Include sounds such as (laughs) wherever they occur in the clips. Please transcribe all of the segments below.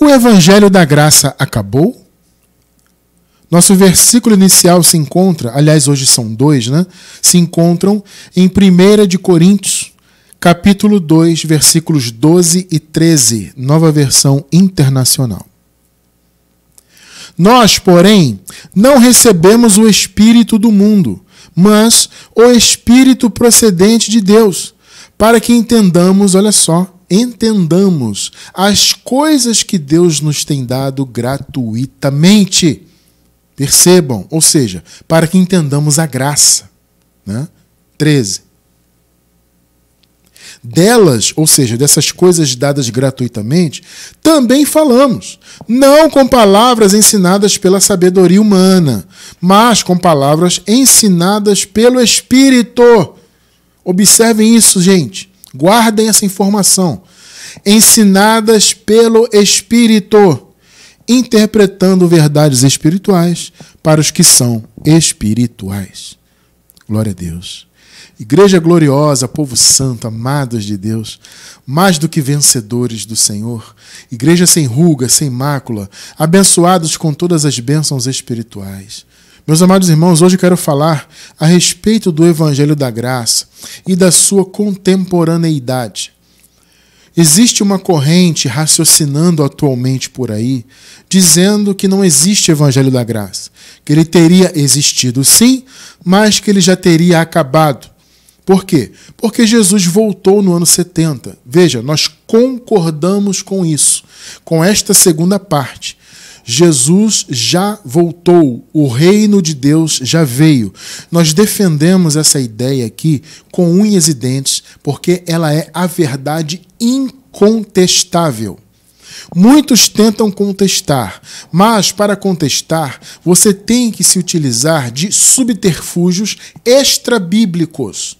O Evangelho da Graça acabou? Nosso versículo inicial se encontra, aliás, hoje são dois, né? Se encontram em 1 de Coríntios, capítulo 2, versículos 12 e 13, nova versão internacional. Nós, porém, não recebemos o Espírito do mundo, mas o Espírito procedente de Deus, para que entendamos, olha só, entendamos as coisas que Deus nos tem dado gratuitamente. Percebam, ou seja, para que entendamos a graça. Né? 13. Delas, ou seja, dessas coisas dadas gratuitamente, também falamos, não com palavras ensinadas pela sabedoria humana, mas com palavras ensinadas pelo Espírito. Observem isso, gente. Guardem essa informação. Ensinadas pelo Espírito, interpretando verdades espirituais para os que são espirituais. Glória a Deus. Igreja gloriosa, povo santo, amados de Deus, mais do que vencedores do Senhor, igreja sem ruga, sem mácula, abençoados com todas as bênçãos espirituais. Meus amados irmãos, hoje quero falar a respeito do Evangelho da Graça e da sua contemporaneidade. Existe uma corrente raciocinando atualmente por aí, dizendo que não existe Evangelho da Graça, que ele teria existido sim, mas que ele já teria acabado. Por quê? Porque Jesus voltou no ano 70. Veja, nós concordamos com isso, com esta segunda parte Jesus já voltou, o reino de Deus já veio. Nós defendemos essa ideia aqui com unhas e dentes, porque ela é a verdade incontestável. Muitos tentam contestar, mas para contestar, você tem que se utilizar de subterfúgios extrabíblicos.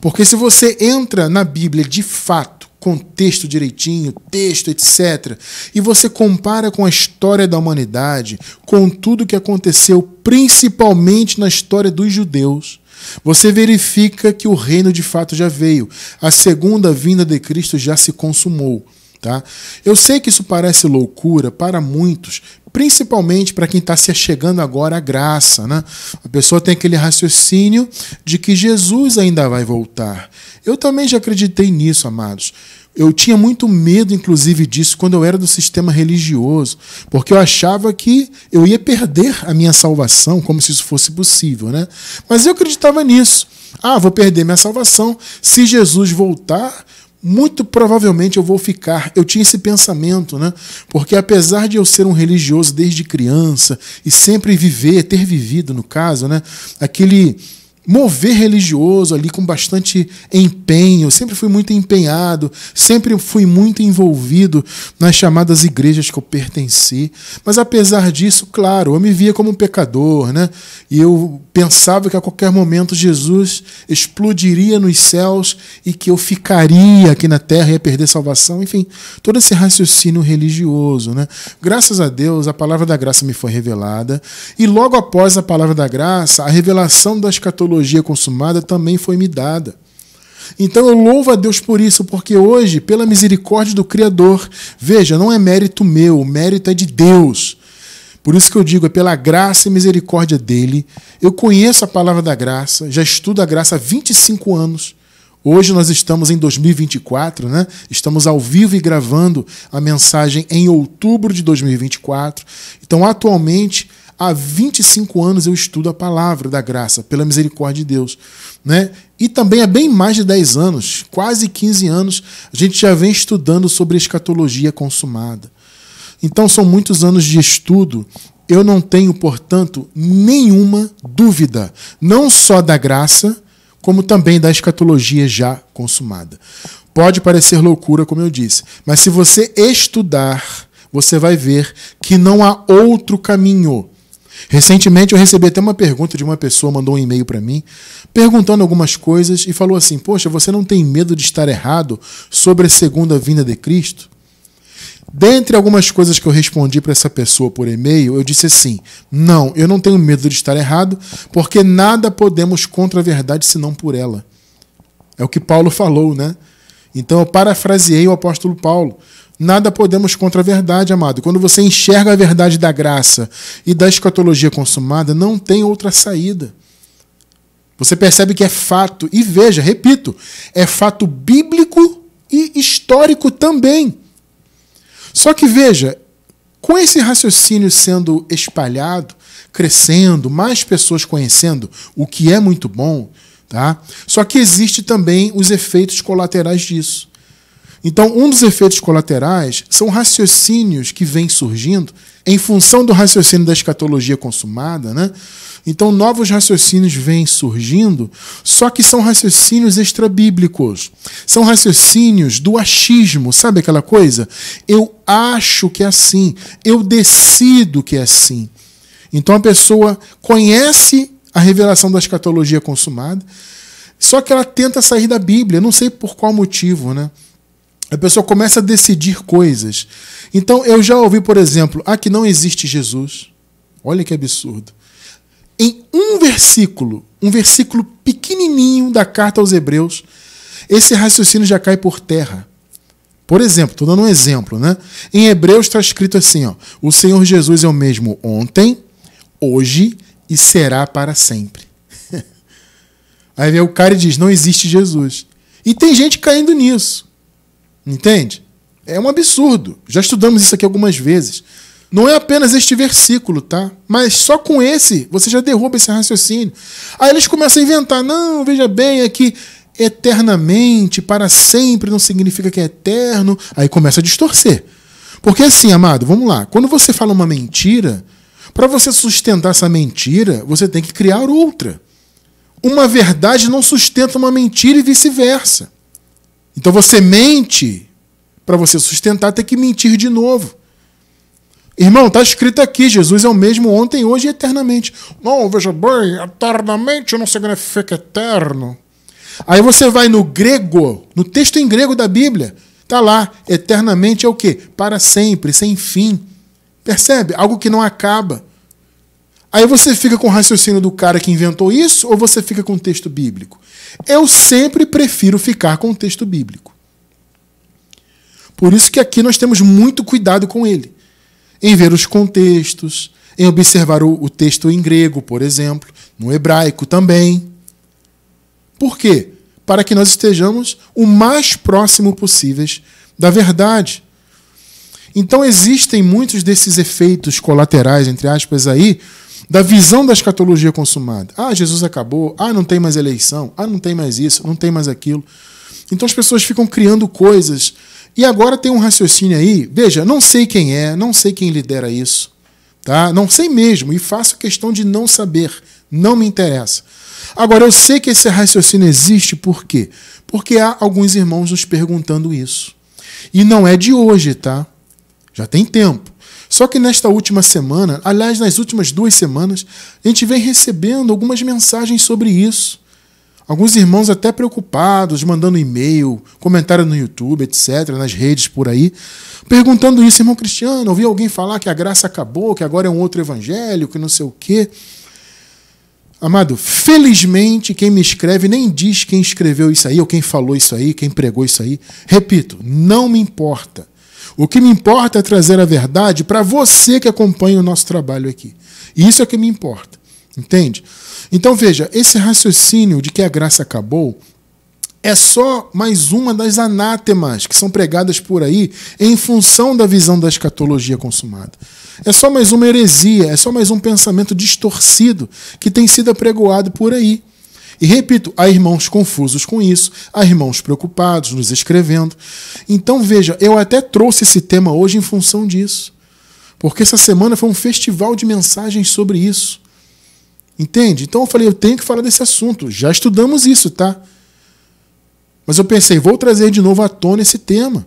Porque se você entra na Bíblia de fato, contexto direitinho, texto, etc. E você compara com a história da humanidade, com tudo que aconteceu, principalmente na história dos judeus, você verifica que o reino de fato já veio, a segunda vinda de Cristo já se consumou. Tá? Eu sei que isso parece loucura para muitos, principalmente para quem está se achegando agora à graça. Né? A pessoa tem aquele raciocínio de que Jesus ainda vai voltar. Eu também já acreditei nisso, amados. Eu tinha muito medo, inclusive, disso quando eu era do sistema religioso, porque eu achava que eu ia perder a minha salvação, como se isso fosse possível, né? Mas eu acreditava nisso. Ah, vou perder minha salvação se Jesus voltar muito provavelmente eu vou ficar. Eu tinha esse pensamento, né? Porque apesar de eu ser um religioso desde criança e sempre viver, ter vivido, no caso, né? Aquele mover religioso ali com bastante empenho, sempre fui muito empenhado, sempre fui muito envolvido nas chamadas igrejas que eu pertenci. Mas apesar disso, claro, eu me via como um pecador, né? E eu pensava que a qualquer momento Jesus explodiria nos céus e que eu ficaria aqui na terra e ia perder salvação, enfim, todo esse raciocínio religioso, né? Graças a Deus, a palavra da graça me foi revelada e logo após a palavra da graça, a revelação da escatologia teologia consumada também foi me dada. Então eu louvo a Deus por isso, porque hoje, pela misericórdia do Criador, veja, não é mérito meu, o mérito é de Deus. Por isso que eu digo, é pela graça e misericórdia dele. Eu conheço a palavra da graça, já estudo a graça há 25 anos. Hoje nós estamos em 2024, né? Estamos ao vivo e gravando a mensagem em outubro de 2024. Então, atualmente, Há 25 anos eu estudo a palavra da graça, pela misericórdia de Deus. Né? E também há bem mais de 10 anos, quase 15 anos, a gente já vem estudando sobre escatologia consumada. Então são muitos anos de estudo. Eu não tenho, portanto, nenhuma dúvida, não só da graça, como também da escatologia já consumada. Pode parecer loucura, como eu disse, mas se você estudar, você vai ver que não há outro caminho Recentemente eu recebi até uma pergunta de uma pessoa, mandou um e-mail para mim, perguntando algumas coisas e falou assim: Poxa, você não tem medo de estar errado sobre a segunda vinda de Cristo? Dentre algumas coisas que eu respondi para essa pessoa por e-mail, eu disse assim: Não, eu não tenho medo de estar errado, porque nada podemos contra a verdade senão por ela. É o que Paulo falou, né? Então eu parafraseei o apóstolo Paulo. Nada podemos contra a verdade, amado. Quando você enxerga a verdade da graça e da escatologia consumada, não tem outra saída. Você percebe que é fato, e veja, repito, é fato bíblico e histórico também. Só que veja, com esse raciocínio sendo espalhado, crescendo, mais pessoas conhecendo, o que é muito bom, tá? Só que existe também os efeitos colaterais disso. Então, um dos efeitos colaterais são raciocínios que vêm surgindo em função do raciocínio da escatologia consumada, né? Então, novos raciocínios vêm surgindo, só que são raciocínios extrabíblicos. São raciocínios do achismo, sabe aquela coisa? Eu acho que é assim, eu decido que é assim. Então, a pessoa conhece a revelação da escatologia consumada, só que ela tenta sair da Bíblia, não sei por qual motivo, né? A pessoa começa a decidir coisas. Então eu já ouvi, por exemplo, ah, que não existe Jesus. Olha que absurdo. Em um versículo, um versículo pequenininho da carta aos Hebreus, esse raciocínio já cai por terra. Por exemplo, estou dando um exemplo, né? Em Hebreus está escrito assim: ó, o Senhor Jesus é o mesmo ontem, hoje e será para sempre. (laughs) Aí vem o cara e diz: não existe Jesus. E tem gente caindo nisso. Entende? É um absurdo. Já estudamos isso aqui algumas vezes. Não é apenas este versículo, tá? Mas só com esse você já derruba esse raciocínio. Aí eles começam a inventar. Não, veja bem, é que eternamente, para sempre, não significa que é eterno. Aí começa a distorcer. Porque assim, amado, vamos lá. Quando você fala uma mentira, para você sustentar essa mentira, você tem que criar outra. Uma verdade não sustenta uma mentira e vice-versa. Então você mente, para você sustentar, tem que mentir de novo. Irmão, está escrito aqui, Jesus é o mesmo ontem, hoje e eternamente. Não, veja bem, eternamente não significa eterno. Aí você vai no grego, no texto em grego da Bíblia, tá lá, eternamente é o quê? Para sempre, sem fim. Percebe? Algo que não acaba. Aí você fica com o raciocínio do cara que inventou isso ou você fica com o texto bíblico? Eu sempre prefiro ficar com o texto bíblico. Por isso que aqui nós temos muito cuidado com ele, em ver os contextos, em observar o, o texto em grego, por exemplo, no hebraico também. Por quê? Para que nós estejamos o mais próximo possíveis da verdade. Então existem muitos desses efeitos colaterais, entre aspas, aí, da visão da escatologia consumada. Ah, Jesus acabou. Ah, não tem mais eleição. Ah, não tem mais isso. Não tem mais aquilo. Então as pessoas ficam criando coisas. E agora tem um raciocínio aí. Veja, não sei quem é, não sei quem lidera isso. Tá? Não sei mesmo. E faço questão de não saber. Não me interessa. Agora, eu sei que esse raciocínio existe por quê? Porque há alguns irmãos nos perguntando isso. E não é de hoje, tá? Já tem tempo. Só que nesta última semana, aliás, nas últimas duas semanas, a gente vem recebendo algumas mensagens sobre isso. Alguns irmãos até preocupados, mandando e-mail, comentário no YouTube, etc., nas redes por aí, perguntando isso, irmão Cristiano, ouvi alguém falar que a graça acabou, que agora é um outro evangelho, que não sei o quê. Amado, felizmente quem me escreve nem diz quem escreveu isso aí, ou quem falou isso aí, quem pregou isso aí. Repito, não me importa. O que me importa é trazer a verdade para você que acompanha o nosso trabalho aqui. E Isso é o que me importa. Entende? Então veja, esse raciocínio de que a graça acabou é só mais uma das anátemas que são pregadas por aí em função da visão da escatologia consumada. É só mais uma heresia, é só mais um pensamento distorcido que tem sido apregoado por aí. E repito, há irmãos confusos com isso, há irmãos preocupados nos escrevendo. Então veja, eu até trouxe esse tema hoje em função disso. Porque essa semana foi um festival de mensagens sobre isso. Entende? Então eu falei, eu tenho que falar desse assunto. Já estudamos isso, tá? Mas eu pensei, vou trazer de novo à tona esse tema.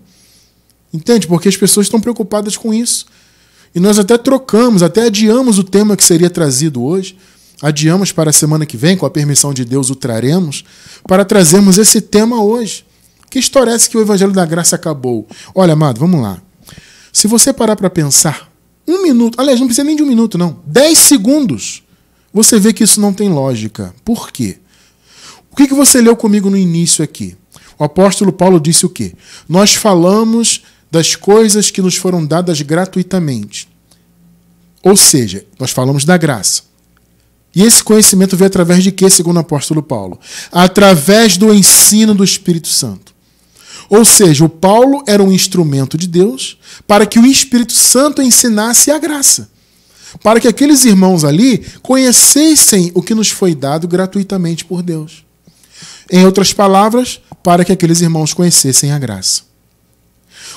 Entende? Porque as pessoas estão preocupadas com isso. E nós até trocamos, até adiamos o tema que seria trazido hoje adiamos para a semana que vem, com a permissão de Deus o traremos, para trazermos esse tema hoje. Que história é essa que o Evangelho da Graça acabou? Olha, amado, vamos lá. Se você parar para pensar um minuto, aliás, não precisa nem de um minuto, não, dez segundos, você vê que isso não tem lógica. Por quê? O que, que você leu comigo no início aqui? O apóstolo Paulo disse o quê? Nós falamos das coisas que nos foram dadas gratuitamente. Ou seja, nós falamos da graça. E esse conhecimento veio através de quê, segundo o apóstolo Paulo? Através do ensino do Espírito Santo. Ou seja, o Paulo era um instrumento de Deus para que o Espírito Santo ensinasse a graça. Para que aqueles irmãos ali conhecessem o que nos foi dado gratuitamente por Deus. Em outras palavras, para que aqueles irmãos conhecessem a graça.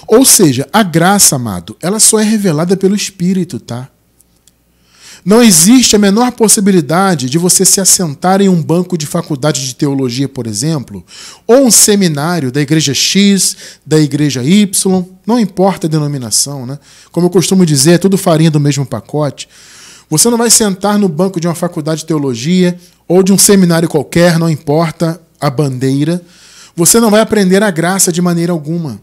Ou seja, a graça, amado, ela só é revelada pelo Espírito, tá? Não existe a menor possibilidade de você se assentar em um banco de faculdade de teologia, por exemplo, ou um seminário da igreja X, da igreja Y, não importa a denominação, né? Como eu costumo dizer, é tudo farinha do mesmo pacote. Você não vai sentar no banco de uma faculdade de teologia ou de um seminário qualquer, não importa a bandeira. Você não vai aprender a graça de maneira alguma.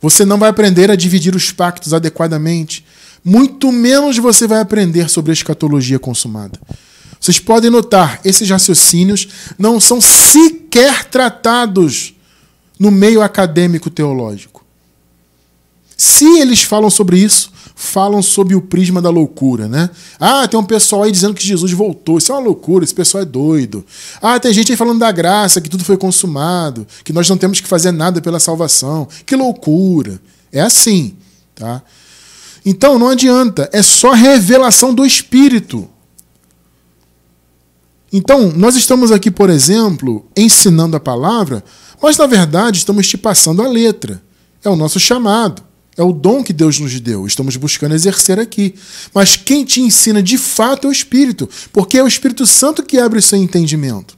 Você não vai aprender a dividir os pactos adequadamente muito menos você vai aprender sobre a escatologia consumada. Vocês podem notar, esses raciocínios não são sequer tratados no meio acadêmico teológico. Se eles falam sobre isso, falam sobre o prisma da loucura, né? Ah, tem um pessoal aí dizendo que Jesus voltou, isso é uma loucura, esse pessoal é doido. Ah, tem gente aí falando da graça, que tudo foi consumado, que nós não temos que fazer nada pela salvação. Que loucura. É assim, tá? Então não adianta, é só revelação do Espírito. Então, nós estamos aqui, por exemplo, ensinando a palavra, mas na verdade estamos te passando a letra. É o nosso chamado, é o dom que Deus nos deu, estamos buscando exercer aqui. Mas quem te ensina de fato é o Espírito, porque é o Espírito Santo que abre o seu entendimento.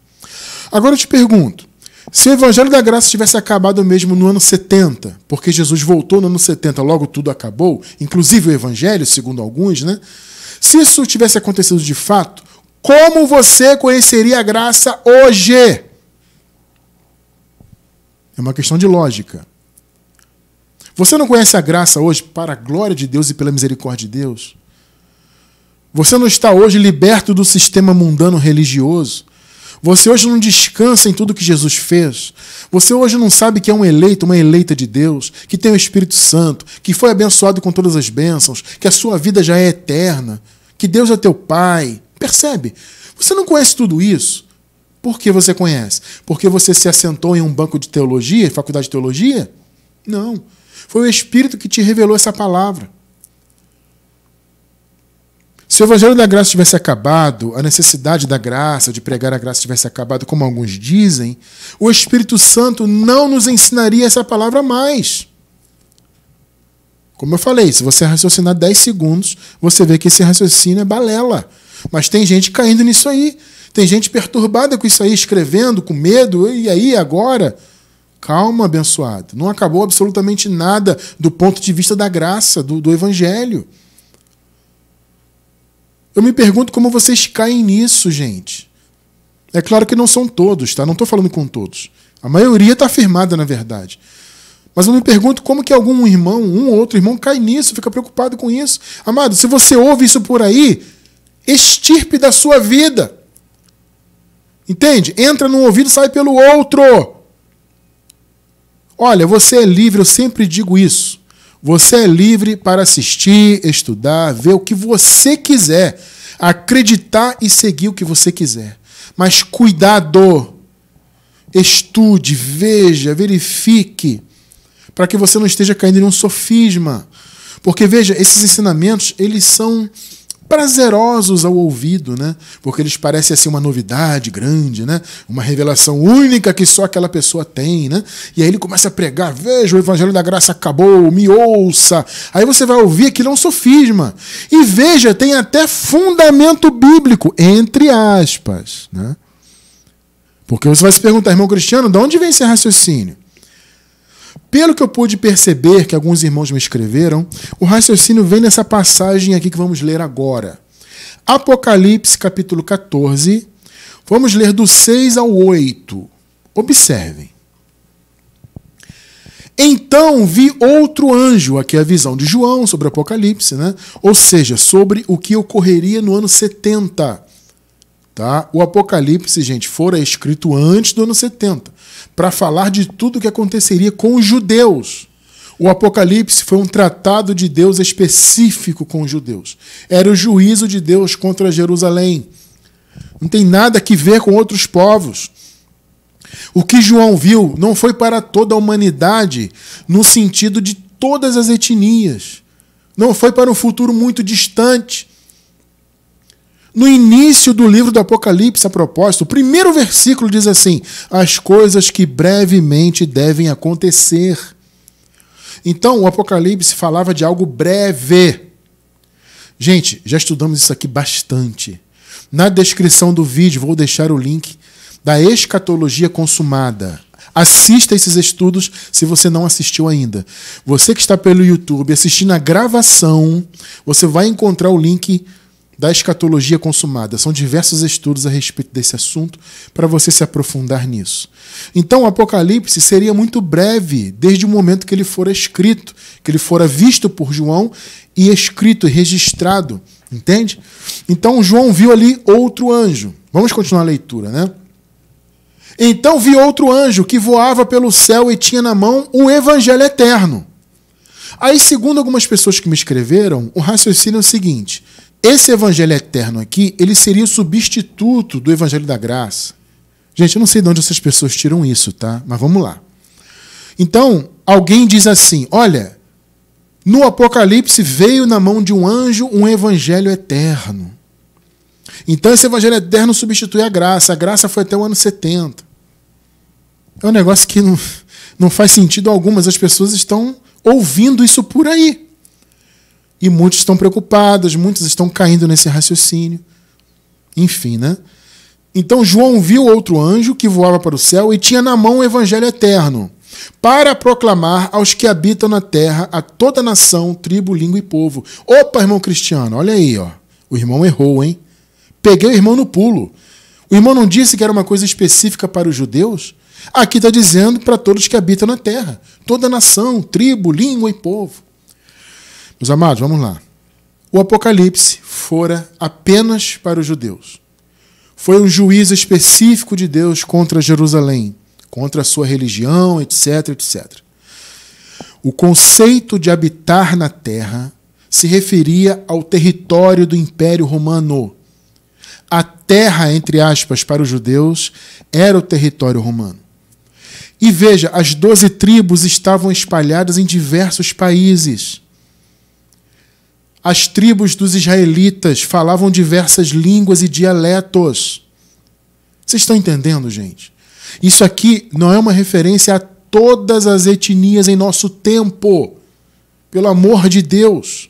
Agora eu te pergunto: se o Evangelho da Graça tivesse acabado mesmo no ano 70, porque Jesus voltou no ano 70, logo tudo acabou, inclusive o Evangelho, segundo alguns, né? Se isso tivesse acontecido de fato, como você conheceria a graça hoje? É uma questão de lógica. Você não conhece a graça hoje para a glória de Deus e pela misericórdia de Deus? Você não está hoje liberto do sistema mundano religioso? Você hoje não descansa em tudo que Jesus fez. Você hoje não sabe que é um eleito, uma eleita de Deus, que tem o Espírito Santo, que foi abençoado com todas as bênçãos, que a sua vida já é eterna, que Deus é teu Pai. Percebe? Você não conhece tudo isso. Por que você conhece? Porque você se assentou em um banco de teologia, faculdade de teologia? Não. Foi o Espírito que te revelou essa palavra. Se o evangelho da graça tivesse acabado, a necessidade da graça, de pregar a graça tivesse acabado, como alguns dizem, o Espírito Santo não nos ensinaria essa palavra mais. Como eu falei, se você raciocinar 10 segundos, você vê que esse raciocínio é balela. Mas tem gente caindo nisso aí. Tem gente perturbada com isso aí, escrevendo, com medo, e aí, agora? Calma, abençoado. Não acabou absolutamente nada do ponto de vista da graça, do, do evangelho. Eu me pergunto como vocês caem nisso, gente. É claro que não são todos, tá? Não estou falando com todos. A maioria está afirmada na verdade. Mas eu me pergunto como que algum irmão, um ou outro irmão, cai nisso, fica preocupado com isso. Amado, se você ouve isso por aí, estirpe da sua vida. Entende? Entra num ouvido, sai pelo outro. Olha, você é livre, eu sempre digo isso. Você é livre para assistir, estudar, ver o que você quiser, acreditar e seguir o que você quiser. Mas cuidado! Estude, veja, verifique, para que você não esteja caindo em um sofisma. Porque veja, esses ensinamentos, eles são prazerosos ao ouvido, né? Porque eles parecem assim uma novidade grande, né? Uma revelação única que só aquela pessoa tem, né? E aí ele começa a pregar, veja, o evangelho da graça acabou, me ouça. Aí você vai ouvir aquilo é um sofisma. E veja, tem até fundamento bíblico, entre aspas, né? Porque você vai se perguntar, irmão Cristiano, de onde vem esse raciocínio? Pelo que eu pude perceber, que alguns irmãos me escreveram, o raciocínio vem nessa passagem aqui que vamos ler agora. Apocalipse, capítulo 14. Vamos ler do 6 ao 8. Observem. Então vi outro anjo, aqui é a visão de João sobre o Apocalipse, né? ou seja, sobre o que ocorreria no ano 70, Tá? O Apocalipse, gente, fora escrito antes do ano 70, para falar de tudo o que aconteceria com os judeus. O Apocalipse foi um tratado de Deus específico com os judeus. Era o juízo de Deus contra Jerusalém. Não tem nada que ver com outros povos. O que João viu não foi para toda a humanidade, no sentido de todas as etnias. Não foi para um futuro muito distante. No início do livro do Apocalipse, a propósito, o primeiro versículo diz assim: as coisas que brevemente devem acontecer. Então, o Apocalipse falava de algo breve. Gente, já estudamos isso aqui bastante. Na descrição do vídeo vou deixar o link da escatologia consumada. Assista esses estudos se você não assistiu ainda. Você que está pelo YouTube assistindo a gravação, você vai encontrar o link da escatologia consumada. São diversos estudos a respeito desse assunto para você se aprofundar nisso. Então, o Apocalipse seria muito breve desde o momento que ele fora escrito, que ele fora visto por João e escrito e registrado, entende? Então, João viu ali outro anjo. Vamos continuar a leitura, né? Então vi outro anjo que voava pelo céu e tinha na mão o evangelho eterno. Aí, segundo algumas pessoas que me escreveram, o raciocínio é o seguinte: esse evangelho eterno aqui, ele seria o substituto do evangelho da graça. Gente, eu não sei de onde essas pessoas tiram isso, tá? Mas vamos lá. Então, alguém diz assim: olha, no Apocalipse veio na mão de um anjo um evangelho eterno. Então, esse evangelho eterno substitui a graça. A graça foi até o ano 70. É um negócio que não, não faz sentido algum, mas as pessoas estão ouvindo isso por aí. E muitos estão preocupados, muitos estão caindo nesse raciocínio. Enfim, né? Então João viu outro anjo que voava para o céu e tinha na mão o evangelho eterno, para proclamar aos que habitam na terra, a toda nação, tribo, língua e povo. Opa, irmão cristiano, olha aí, ó. O irmão errou, hein? Peguei o irmão no pulo. O irmão não disse que era uma coisa específica para os judeus? Aqui está dizendo para todos que habitam na terra, toda nação, tribo, língua e povo. Meus amados, vamos lá. O Apocalipse fora apenas para os judeus. Foi um juízo específico de Deus contra Jerusalém, contra a sua religião, etc, etc. O conceito de habitar na terra se referia ao território do Império Romano. A terra, entre aspas, para os judeus, era o território romano. E veja, as doze tribos estavam espalhadas em diversos países. As tribos dos israelitas falavam diversas línguas e dialetos. Vocês estão entendendo, gente? Isso aqui não é uma referência a todas as etnias em nosso tempo. Pelo amor de Deus.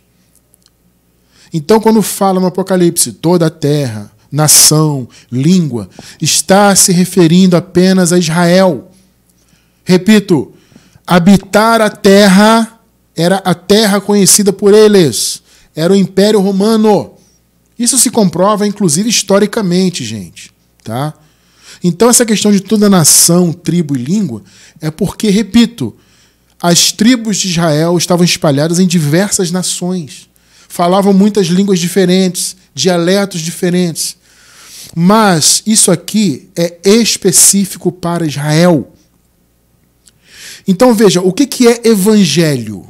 Então, quando fala no Apocalipse, toda a terra, nação, língua, está se referindo apenas a Israel. Repito, habitar a terra era a terra conhecida por eles era o Império Romano. Isso se comprova, inclusive, historicamente, gente. Tá? Então, essa questão de toda nação, tribo e língua é porque, repito, as tribos de Israel estavam espalhadas em diversas nações. Falavam muitas línguas diferentes, dialetos diferentes. Mas isso aqui é específico para Israel. Então veja, o que é evangelho?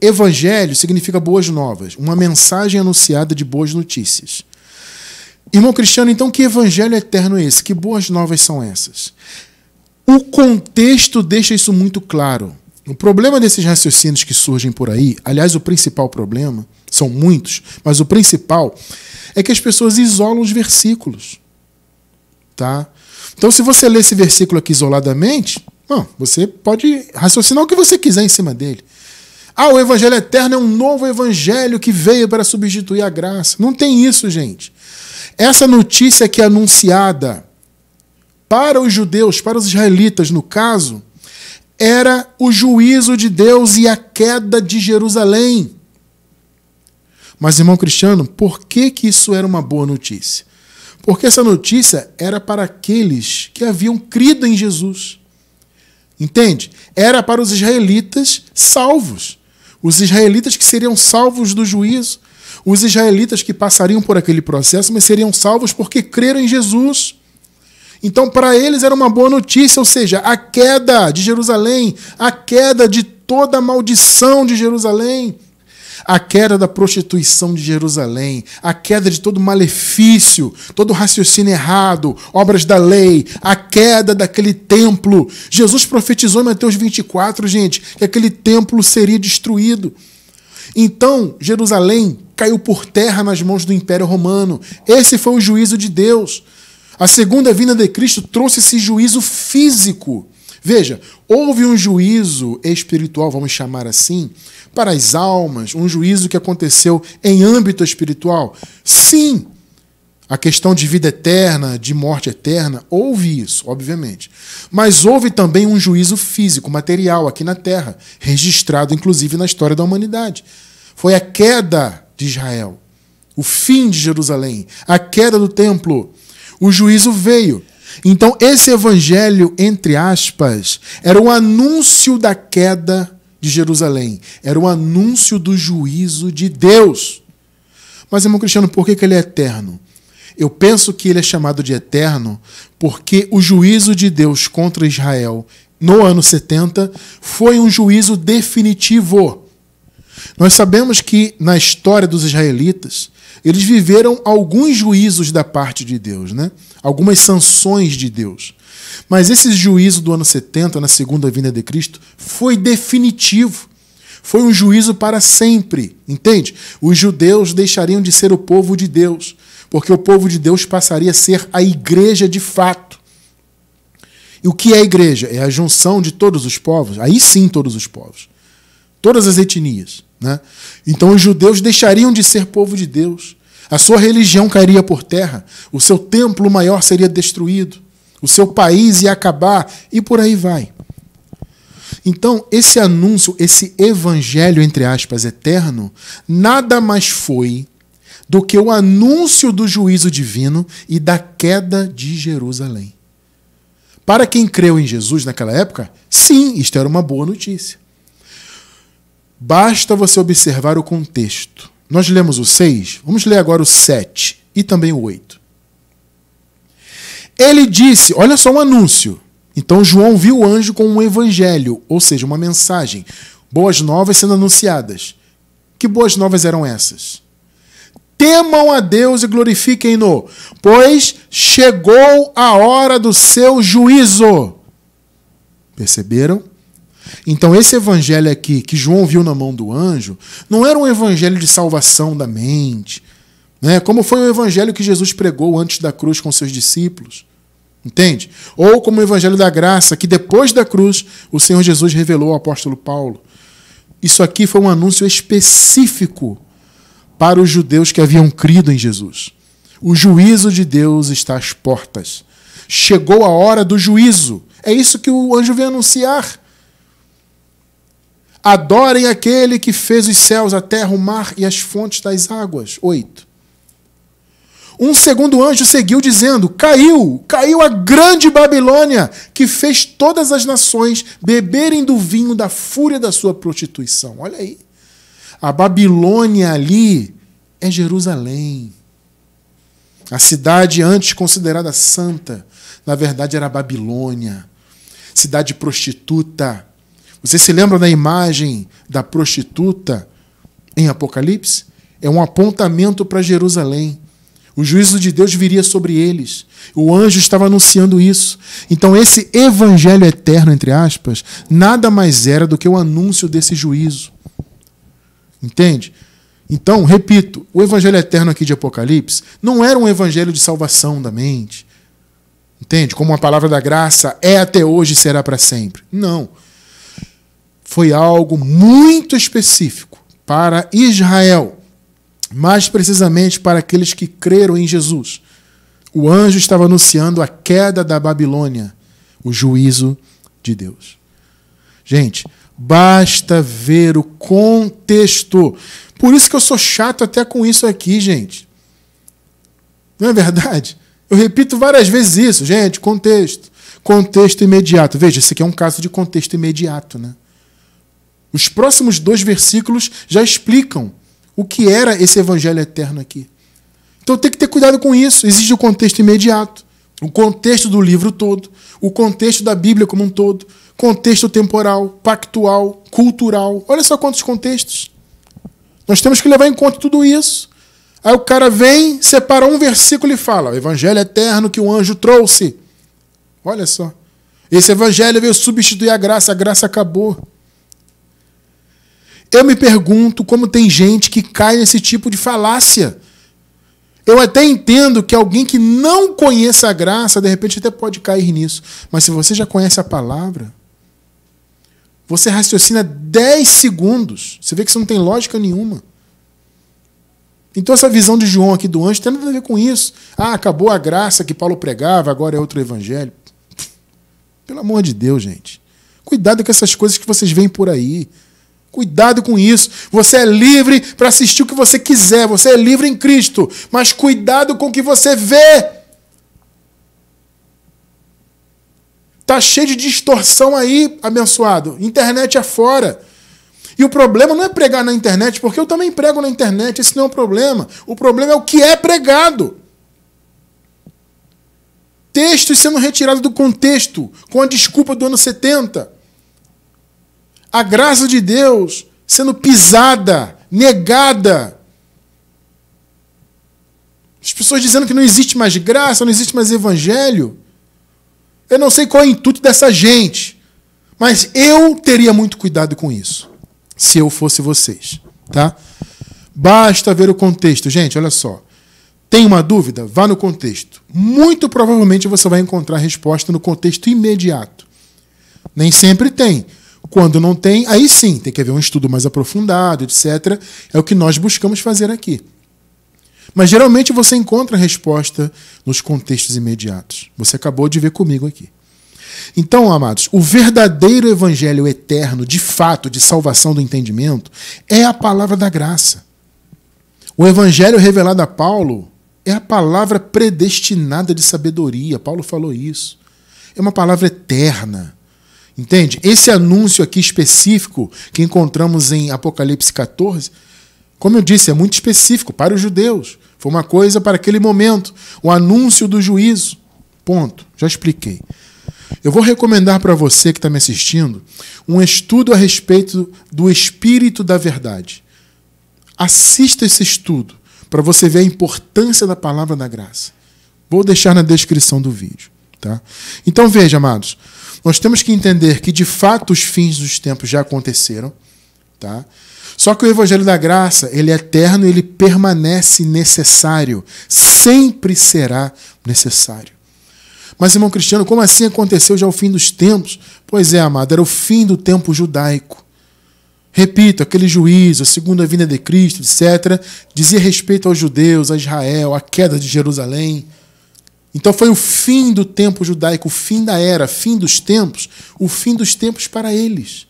Evangelho significa boas novas, uma mensagem anunciada de boas notícias. Irmão Cristiano, então que evangelho eterno é esse? Que boas novas são essas? O contexto deixa isso muito claro. O problema desses raciocínios que surgem por aí, aliás, o principal problema, são muitos, mas o principal é que as pessoas isolam os versículos. Tá? Então, se você lê esse versículo aqui isoladamente, você pode raciocinar o que você quiser em cima dele. Ah, o evangelho eterno é um novo evangelho que veio para substituir a graça. Não tem isso, gente. Essa notícia que é anunciada para os judeus, para os israelitas, no caso, era o juízo de Deus e a queda de Jerusalém. Mas, irmão Cristiano, por que, que isso era uma boa notícia? Porque essa notícia era para aqueles que haviam crido em Jesus. Entende? Era para os israelitas salvos os israelitas que seriam salvos do juízo, os israelitas que passariam por aquele processo, mas seriam salvos porque creram em Jesus. Então, para eles era uma boa notícia, ou seja, a queda de Jerusalém, a queda de toda a maldição de Jerusalém, a queda da prostituição de Jerusalém, a queda de todo malefício, todo raciocínio errado, obras da lei, a queda daquele templo. Jesus profetizou em Mateus 24, gente, que aquele templo seria destruído. Então, Jerusalém caiu por terra nas mãos do Império Romano. Esse foi o juízo de Deus. A segunda vinda de Cristo trouxe esse juízo físico Veja, houve um juízo espiritual, vamos chamar assim, para as almas, um juízo que aconteceu em âmbito espiritual. Sim, a questão de vida eterna, de morte eterna, houve isso, obviamente. Mas houve também um juízo físico, material, aqui na Terra, registrado inclusive na história da humanidade. Foi a queda de Israel, o fim de Jerusalém, a queda do templo. O juízo veio. Então, esse evangelho, entre aspas, era um anúncio da queda de Jerusalém, era um anúncio do juízo de Deus. Mas, irmão Cristiano, por que, que ele é eterno? Eu penso que ele é chamado de eterno porque o juízo de Deus contra Israel no ano 70 foi um juízo definitivo. Nós sabemos que na história dos israelitas, eles viveram alguns juízos da parte de Deus, né? algumas sanções de Deus. Mas esse juízo do ano 70, na segunda vinda de Cristo, foi definitivo. Foi um juízo para sempre, entende? Os judeus deixariam de ser o povo de Deus, porque o povo de Deus passaria a ser a igreja de fato. E o que é a igreja? É a junção de todos os povos, aí sim todos os povos, todas as etnias. Né? Então os judeus deixariam de ser povo de Deus a sua religião cairia por terra, o seu templo maior seria destruído, o seu país ia acabar e por aí vai. Então, esse anúncio, esse evangelho, entre aspas, eterno, nada mais foi do que o anúncio do juízo divino e da queda de Jerusalém. Para quem creu em Jesus naquela época, sim, isto era uma boa notícia. Basta você observar o contexto. Nós lemos o 6, vamos ler agora o 7 e também o 8. Ele disse: Olha só um anúncio. Então João viu o anjo com um evangelho, ou seja, uma mensagem. Boas novas sendo anunciadas. Que boas novas eram essas? Temam a Deus e glorifiquem-no, pois chegou a hora do seu juízo. Perceberam? Então, esse evangelho aqui que João viu na mão do anjo, não era um evangelho de salvação da mente, né? como foi o evangelho que Jesus pregou antes da cruz com seus discípulos. Entende? Ou como o evangelho da graça, que depois da cruz o Senhor Jesus revelou ao apóstolo Paulo. Isso aqui foi um anúncio específico para os judeus que haviam crido em Jesus. O juízo de Deus está às portas. Chegou a hora do juízo. É isso que o anjo vem anunciar. Adorem aquele que fez os céus, a terra, o mar e as fontes das águas. 8. Um segundo anjo seguiu dizendo: Caiu, caiu a grande Babilônia, que fez todas as nações beberem do vinho da fúria da sua prostituição. Olha aí. A Babilônia ali é Jerusalém. A cidade antes considerada santa, na verdade era Babilônia, cidade prostituta, vocês se lembram da imagem da prostituta em Apocalipse? É um apontamento para Jerusalém. O juízo de Deus viria sobre eles. O anjo estava anunciando isso. Então, esse evangelho eterno, entre aspas, nada mais era do que o anúncio desse juízo. Entende? Então, repito, o evangelho eterno aqui de Apocalipse não era um evangelho de salvação da mente. Entende? Como a palavra da graça é até hoje e será para sempre. Não foi algo muito específico para Israel, mais precisamente para aqueles que creram em Jesus. O anjo estava anunciando a queda da Babilônia, o juízo de Deus. Gente, basta ver o contexto. Por isso que eu sou chato até com isso aqui, gente. Não é verdade? Eu repito várias vezes isso, gente, contexto. Contexto imediato. Veja, esse aqui é um caso de contexto imediato, né? Os próximos dois versículos já explicam o que era esse evangelho eterno aqui. Então tem que ter cuidado com isso. Existe o contexto imediato, o contexto do livro todo, o contexto da Bíblia como um todo, contexto temporal, pactual, cultural. Olha só quantos contextos. Nós temos que levar em conta tudo isso. Aí o cara vem, separa um versículo e fala: Evangelho eterno que o anjo trouxe. Olha só. Esse evangelho veio substituir a graça, a graça acabou. Eu me pergunto como tem gente que cai nesse tipo de falácia. Eu até entendo que alguém que não conheça a graça, de repente até pode cair nisso. Mas se você já conhece a palavra, você raciocina 10 segundos. Você vê que isso não tem lógica nenhuma. Então, essa visão de João aqui do anjo tem nada a ver com isso. Ah, acabou a graça que Paulo pregava, agora é outro evangelho. Pelo amor de Deus, gente. Cuidado com essas coisas que vocês veem por aí. Cuidado com isso. Você é livre para assistir o que você quiser, você é livre em Cristo, mas cuidado com o que você vê. Tá cheio de distorção aí, abençoado. Internet afora. É e o problema não é pregar na internet, porque eu também prego na internet, esse não é o problema. O problema é o que é pregado. Textos sendo retirados do contexto, com a desculpa do ano 70 a graça de Deus sendo pisada, negada. As pessoas dizendo que não existe mais graça, não existe mais evangelho. Eu não sei qual é o intuito dessa gente, mas eu teria muito cuidado com isso, se eu fosse vocês, tá? Basta ver o contexto, gente, olha só. Tem uma dúvida? Vá no contexto. Muito provavelmente você vai encontrar resposta no contexto imediato. Nem sempre tem, quando não tem, aí sim, tem que haver um estudo mais aprofundado, etc. É o que nós buscamos fazer aqui. Mas geralmente você encontra a resposta nos contextos imediatos. Você acabou de ver comigo aqui. Então, amados, o verdadeiro evangelho eterno, de fato, de salvação do entendimento, é a palavra da graça. O evangelho revelado a Paulo é a palavra predestinada de sabedoria. Paulo falou isso. É uma palavra eterna. Entende? Esse anúncio aqui específico que encontramos em Apocalipse 14, como eu disse, é muito específico para os judeus. Foi uma coisa para aquele momento, o anúncio do juízo. Ponto. Já expliquei. Eu vou recomendar para você que está me assistindo um estudo a respeito do espírito da verdade. Assista esse estudo para você ver a importância da palavra da graça. Vou deixar na descrição do vídeo. Tá? Então veja, amados. Nós temos que entender que de fato os fins dos tempos já aconteceram, tá? Só que o evangelho da graça, ele é eterno, ele permanece necessário, sempre será necessário. Mas irmão Cristiano, como assim aconteceu já o fim dos tempos? Pois é, amado, era o fim do tempo judaico. Repito, aquele juízo, a segunda vinda de Cristo, etc., dizia respeito aos judeus, a Israel, a queda de Jerusalém. Então foi o fim do tempo judaico, o fim da era, fim dos tempos, o fim dos tempos para eles.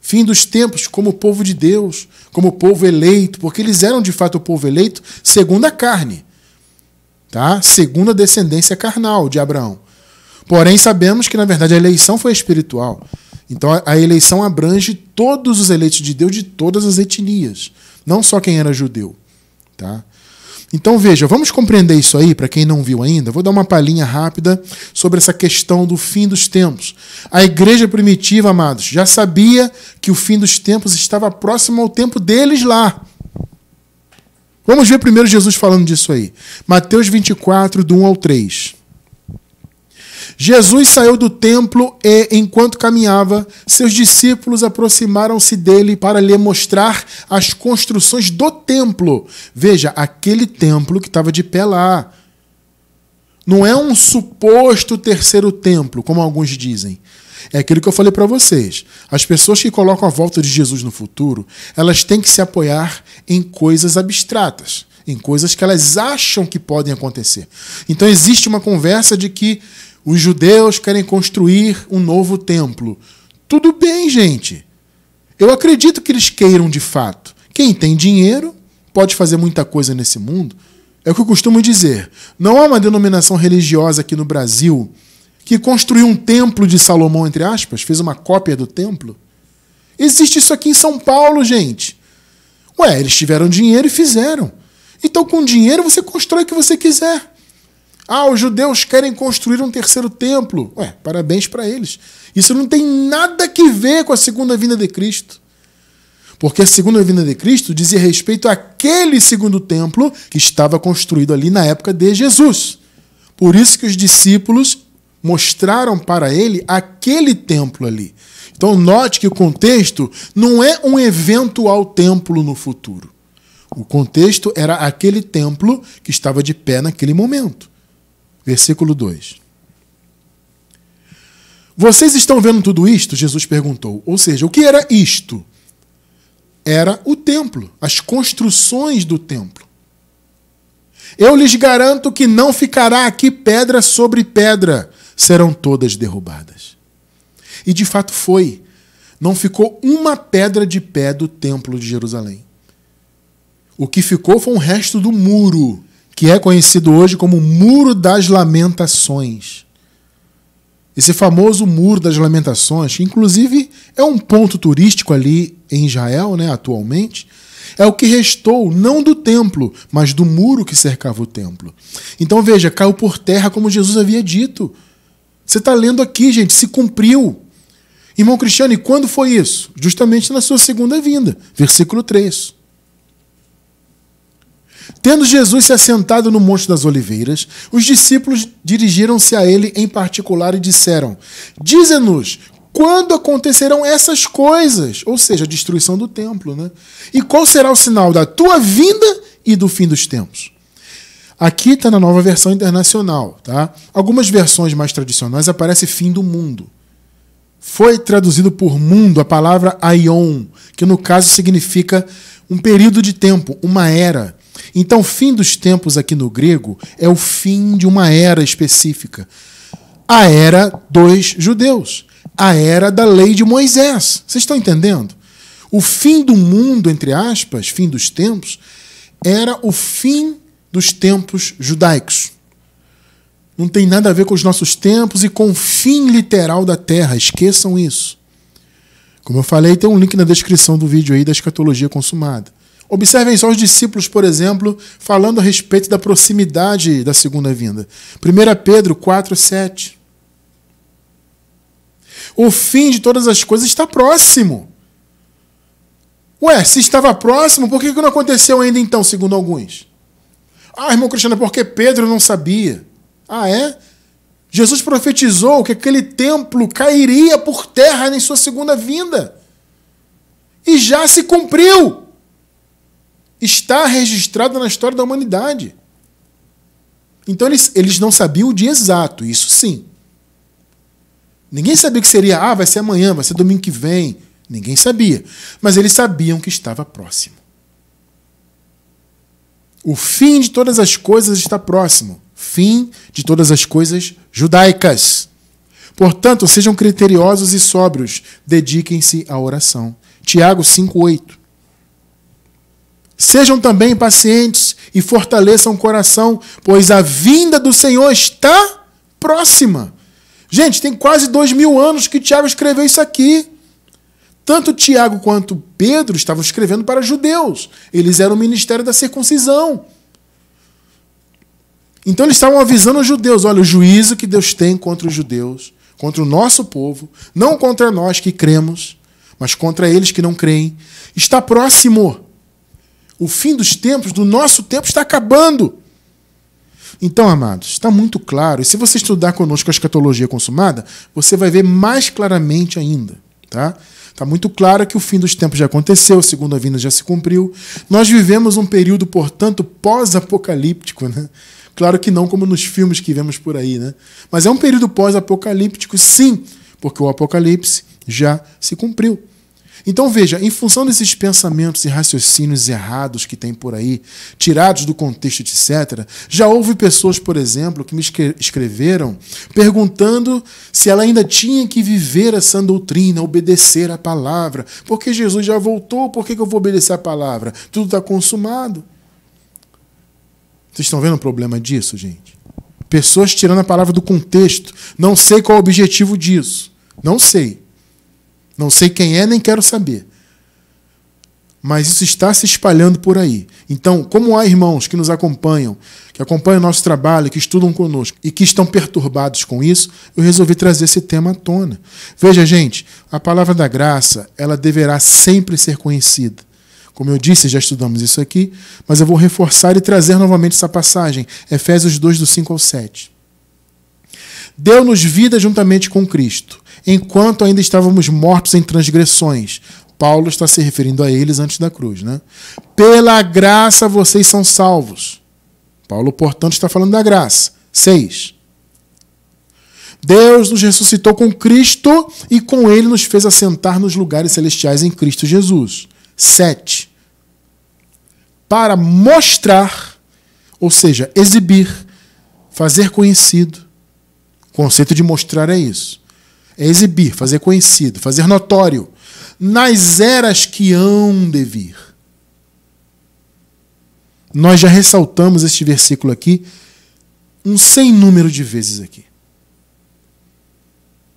Fim dos tempos como povo de Deus, como povo eleito, porque eles eram de fato o povo eleito segundo a carne, tá? segundo a descendência carnal de Abraão. Porém, sabemos que na verdade a eleição foi espiritual. Então a eleição abrange todos os eleitos de Deus de todas as etnias, não só quem era judeu. Tá? Então veja, vamos compreender isso aí para quem não viu ainda. Vou dar uma palhinha rápida sobre essa questão do fim dos tempos. A igreja primitiva, amados, já sabia que o fim dos tempos estava próximo ao tempo deles lá. Vamos ver primeiro Jesus falando disso aí. Mateus 24, do 1 ao 3. Jesus saiu do templo e, enquanto caminhava, seus discípulos aproximaram-se dele para lhe mostrar as construções do templo. Veja, aquele templo que estava de pé lá. Não é um suposto terceiro templo, como alguns dizem. É aquilo que eu falei para vocês. As pessoas que colocam a volta de Jesus no futuro, elas têm que se apoiar em coisas abstratas, em coisas que elas acham que podem acontecer. Então existe uma conversa de que os judeus querem construir um novo templo. Tudo bem, gente. Eu acredito que eles queiram de fato. Quem tem dinheiro pode fazer muita coisa nesse mundo. É o que eu costumo dizer. Não há uma denominação religiosa aqui no Brasil que construiu um templo de Salomão, entre aspas, fez uma cópia do templo. Existe isso aqui em São Paulo, gente. Ué, eles tiveram dinheiro e fizeram. Então, com dinheiro, você constrói o que você quiser. Ah, os judeus querem construir um terceiro templo. Ué, parabéns para eles. Isso não tem nada que ver com a segunda vinda de Cristo. Porque a segunda vinda de Cristo dizia respeito àquele segundo templo que estava construído ali na época de Jesus. Por isso que os discípulos mostraram para ele aquele templo ali. Então note que o contexto não é um eventual templo no futuro. O contexto era aquele templo que estava de pé naquele momento. Versículo 2. Vocês estão vendo tudo isto? Jesus perguntou. Ou seja, o que era isto? Era o templo, as construções do templo. Eu lhes garanto que não ficará aqui pedra sobre pedra, serão todas derrubadas. E de fato foi. Não ficou uma pedra de pé do templo de Jerusalém. O que ficou foi um resto do muro que é conhecido hoje como Muro das Lamentações. Esse famoso Muro das Lamentações, que inclusive é um ponto turístico ali em Israel, né, atualmente, é o que restou não do templo, mas do muro que cercava o templo. Então veja, caiu por terra como Jesus havia dito. Você está lendo aqui, gente, se cumpriu. Irmão Cristiano, e quando foi isso? Justamente na sua segunda vinda, versículo 3. Tendo Jesus se assentado no Monte das Oliveiras, os discípulos dirigiram-se a ele em particular e disseram: Dize-nos, quando acontecerão essas coisas? Ou seja, a destruição do templo, né? E qual será o sinal da tua vinda e do fim dos tempos? Aqui está na nova versão internacional, tá? Algumas versões mais tradicionais aparece fim do mundo. Foi traduzido por mundo a palavra aion, que no caso significa um período de tempo, uma era. Então, fim dos tempos aqui no grego é o fim de uma era específica. A era dos judeus, a era da lei de Moisés. Vocês estão entendendo? O fim do mundo, entre aspas, fim dos tempos, era o fim dos tempos judaicos. Não tem nada a ver com os nossos tempos e com o fim literal da terra. Esqueçam isso. Como eu falei, tem um link na descrição do vídeo aí da escatologia consumada. Observem só os discípulos, por exemplo, falando a respeito da proximidade da segunda vinda. 1 Pedro 4, 7. O fim de todas as coisas está próximo. Ué, se estava próximo, por que não aconteceu ainda então, segundo alguns? Ah, irmão Cristiano, é porque Pedro não sabia. Ah, é? Jesus profetizou que aquele templo cairia por terra em sua segunda vinda. E já se cumpriu está registrada na história da humanidade. Então eles, eles não sabiam o dia exato, isso sim. Ninguém sabia que seria, ah, vai ser amanhã, vai ser domingo que vem. Ninguém sabia. Mas eles sabiam que estava próximo. O fim de todas as coisas está próximo. Fim de todas as coisas judaicas. Portanto, sejam criteriosos e sóbrios. Dediquem-se à oração. Tiago 5,8. Sejam também pacientes e fortaleçam o coração, pois a vinda do Senhor está próxima. Gente, tem quase dois mil anos que Tiago escreveu isso aqui. Tanto Tiago quanto Pedro estavam escrevendo para judeus. Eles eram o ministério da circuncisão. Então eles estavam avisando os judeus: olha, o juízo que Deus tem contra os judeus, contra o nosso povo, não contra nós que cremos, mas contra eles que não creem, está próximo. O fim dos tempos, do nosso tempo, está acabando. Então, amados, está muito claro. E se você estudar conosco a escatologia consumada, você vai ver mais claramente ainda. Tá? Está muito claro que o fim dos tempos já aconteceu, a segunda vinda já se cumpriu. Nós vivemos um período, portanto, pós-apocalíptico. Né? Claro que não como nos filmes que vemos por aí. Né? Mas é um período pós-apocalíptico, sim, porque o apocalipse já se cumpriu. Então veja, em função desses pensamentos e raciocínios errados que tem por aí, tirados do contexto, etc., já houve pessoas, por exemplo, que me escreveram perguntando se ela ainda tinha que viver essa doutrina, obedecer a palavra, porque Jesus já voltou, por que eu vou obedecer a palavra? Tudo está consumado. Vocês estão vendo o problema disso, gente? Pessoas tirando a palavra do contexto. Não sei qual é o objetivo disso. Não sei. Não sei quem é, nem quero saber. Mas isso está se espalhando por aí. Então, como há irmãos que nos acompanham, que acompanham o nosso trabalho, que estudam conosco e que estão perturbados com isso, eu resolvi trazer esse tema à tona. Veja, gente, a palavra da graça, ela deverá sempre ser conhecida. Como eu disse, já estudamos isso aqui, mas eu vou reforçar e trazer novamente essa passagem, Efésios 2, do 5 ao 7 deu-nos vida juntamente com Cristo, enquanto ainda estávamos mortos em transgressões. Paulo está se referindo a eles antes da cruz, né? Pela graça vocês são salvos. Paulo, portanto, está falando da graça. 6. Deus nos ressuscitou com Cristo e com ele nos fez assentar nos lugares celestiais em Cristo Jesus. 7. Para mostrar, ou seja, exibir, fazer conhecido conceito de mostrar é isso. É exibir, fazer conhecido, fazer notório nas eras que hão de vir. Nós já ressaltamos este versículo aqui um sem número de vezes aqui.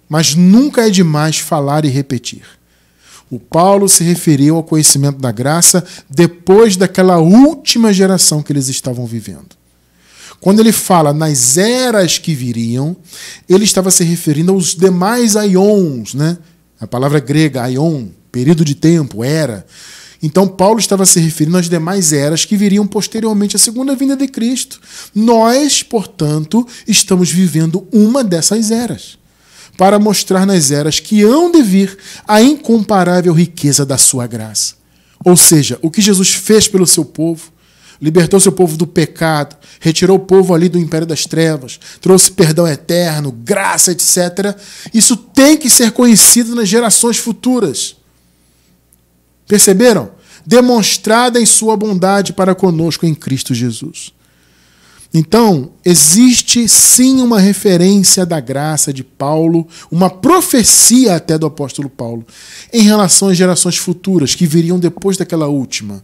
Mas nunca é demais falar e repetir. O Paulo se referiu ao conhecimento da graça depois daquela última geração que eles estavam vivendo. Quando ele fala nas eras que viriam, ele estava se referindo aos demais aions, né? A palavra grega aion, período de tempo, era. Então Paulo estava se referindo às demais eras que viriam posteriormente à segunda vinda de Cristo. Nós, portanto, estamos vivendo uma dessas eras, para mostrar nas eras que hão de vir a incomparável riqueza da sua graça. Ou seja, o que Jesus fez pelo seu povo, libertou seu povo do pecado, retirou o povo ali do império das trevas, trouxe perdão eterno, graça, etc. Isso tem que ser conhecido nas gerações futuras. Perceberam? Demonstrada em sua bondade para conosco em Cristo Jesus. Então, existe sim uma referência da graça de Paulo, uma profecia até do apóstolo Paulo, em relação às gerações futuras que viriam depois daquela última.